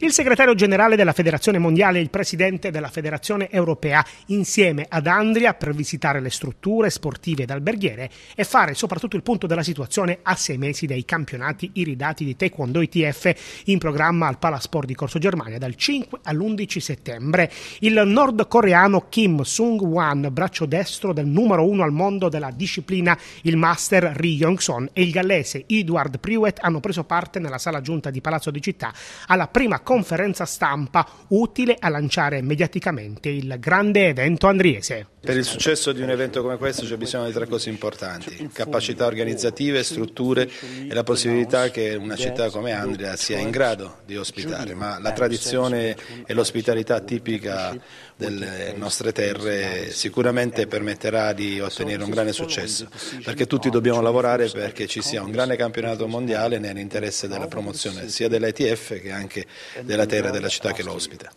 Il segretario generale della Federazione Mondiale e il presidente della Federazione Europea insieme ad Andria per visitare le strutture sportive ed alberghiere e fare soprattutto il punto della situazione a sei mesi dei campionati iridati di Taekwondo ITF in programma al Palasport di Corso Germania dal 5 all'11 settembre. Il nordcoreano Kim Sung-wan, braccio destro del numero uno al mondo della disciplina, il master Ri Young-son e il gallese Edward Priwet hanno preso parte nella sala giunta di Palazzo di Città alla prima conferenza stampa utile a lanciare mediaticamente il grande evento andriese. Per il successo di un evento come questo c'è bisogno di tre cose importanti, capacità organizzative, strutture e la possibilità che una città come Andria sia in grado di ospitare, ma la tradizione e l'ospitalità tipica delle nostre terre sicuramente permetterà di ottenere un grande successo, perché tutti dobbiamo lavorare perché ci sia un grande campionato mondiale nell'interesse della promozione sia dell'ETF che anche della terra e della città che lo ospita.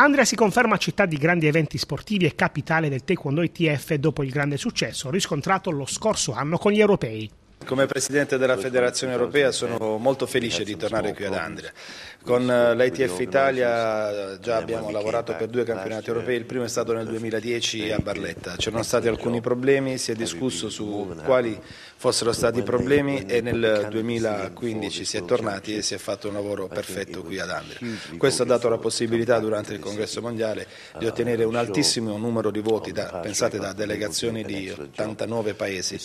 Andrea si conferma città di grandi eventi sportivi e capitale del Taekwondo ITF dopo il grande successo riscontrato lo scorso anno con gli europei. Come Presidente della Federazione Europea sono molto felice di tornare qui ad Andria. Con eh, l'ITF Italia già abbiamo lavorato per due campionati europei, il primo è stato nel 2010 a Barletta. C'erano stati alcuni diciamo, problemi, si è discusso su quali fossero stati i problemi e nel 2015 si è tornati e si è fatto un lavoro perfetto qui ad Andria. Questo ha dato la possibilità durante il Congresso Mondiale di ah, ottenere un altissimo numero di voti, da, pensate da delegazioni di 89 paesi.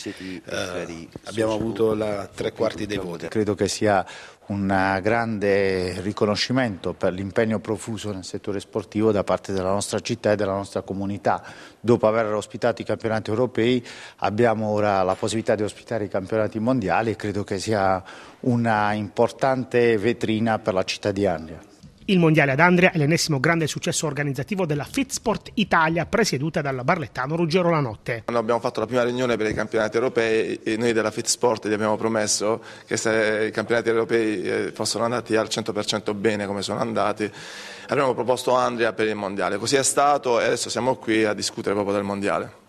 Eh, abbiamo abbiamo avuto la tre quarti dei voti. Credo che sia un eh, grande riconoscimento per l'impegno profuso nel settore sportivo da parte della nostra città e della nostra comunità. Dopo aver ospitato i campionati europei abbiamo ora la possibilità di ospitare i campionati mondiali e credo che sia una importante vetrina per la città di Andria. Il Mondiale ad Andria è l'ennesimo grande successo organizzativo della Fitsport Italia presieduta dalla barlettano Ruggero Lanotte. Quando abbiamo fatto la prima riunione per i campionati europei e noi della Fitsport gli abbiamo promesso che se i campionati europei eh, fossero andati al 100% bene come sono andati abbiamo proposto Andria per il Mondiale. Così è stato e adesso siamo qui a discutere proprio del Mondiale.